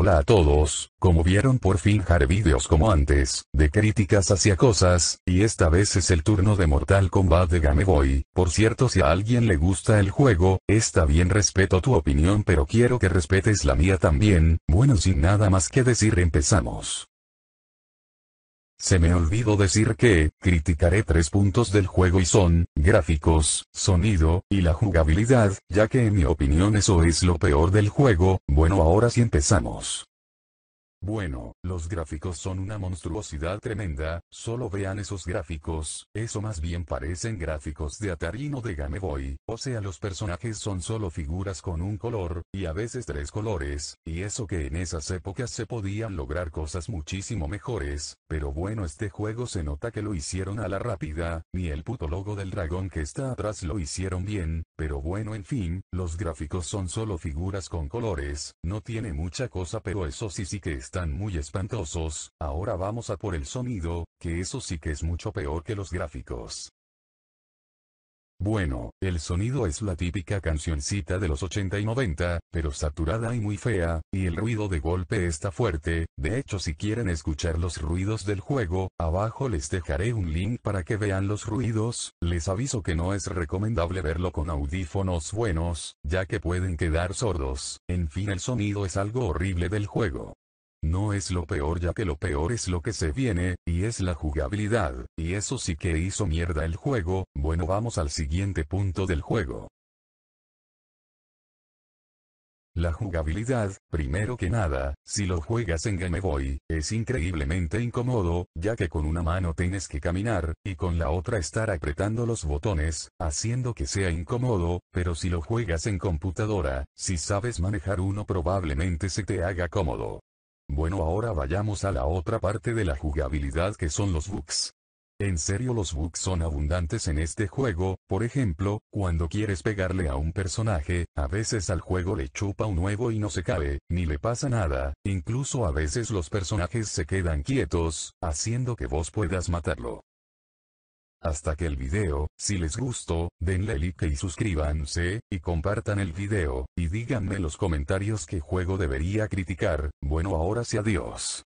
hola a todos, como vieron por fin haré vídeos como antes, de críticas hacia cosas, y esta vez es el turno de Mortal Kombat de Game Boy, por cierto si a alguien le gusta el juego, está bien respeto tu opinión pero quiero que respetes la mía también, bueno sin nada más que decir empezamos. Se me olvidó decir que, criticaré tres puntos del juego y son, gráficos, sonido, y la jugabilidad, ya que en mi opinión eso es lo peor del juego, bueno ahora sí empezamos. Bueno, los gráficos son una monstruosidad tremenda, solo vean esos gráficos, eso más bien parecen gráficos de Atari no de Game Boy, o sea los personajes son solo figuras con un color, y a veces tres colores, y eso que en esas épocas se podían lograr cosas muchísimo mejores, pero bueno este juego se nota que lo hicieron a la rápida, ni el puto logo del dragón que está atrás lo hicieron bien, pero bueno en fin, los gráficos son solo figuras con colores, no tiene mucha cosa pero eso sí sí que es están muy espantosos, ahora vamos a por el sonido, que eso sí que es mucho peor que los gráficos. Bueno, el sonido es la típica cancioncita de los 80 y 90, pero saturada y muy fea, y el ruido de golpe está fuerte, de hecho si quieren escuchar los ruidos del juego, abajo les dejaré un link para que vean los ruidos, les aviso que no es recomendable verlo con audífonos buenos, ya que pueden quedar sordos, en fin el sonido es algo horrible del juego. No es lo peor ya que lo peor es lo que se viene, y es la jugabilidad, y eso sí que hizo mierda el juego, bueno vamos al siguiente punto del juego. La jugabilidad, primero que nada, si lo juegas en Game Boy, es increíblemente incómodo, ya que con una mano tienes que caminar, y con la otra estar apretando los botones, haciendo que sea incómodo, pero si lo juegas en computadora, si sabes manejar uno probablemente se te haga cómodo. Bueno ahora vayamos a la otra parte de la jugabilidad que son los bugs. En serio los bugs son abundantes en este juego, por ejemplo, cuando quieres pegarle a un personaje, a veces al juego le chupa un huevo y no se cae, ni le pasa nada, incluso a veces los personajes se quedan quietos, haciendo que vos puedas matarlo. Hasta que el video, si les gustó, denle like y suscríbanse, y compartan el video, y díganme en los comentarios qué juego debería criticar, bueno ahora sí adiós.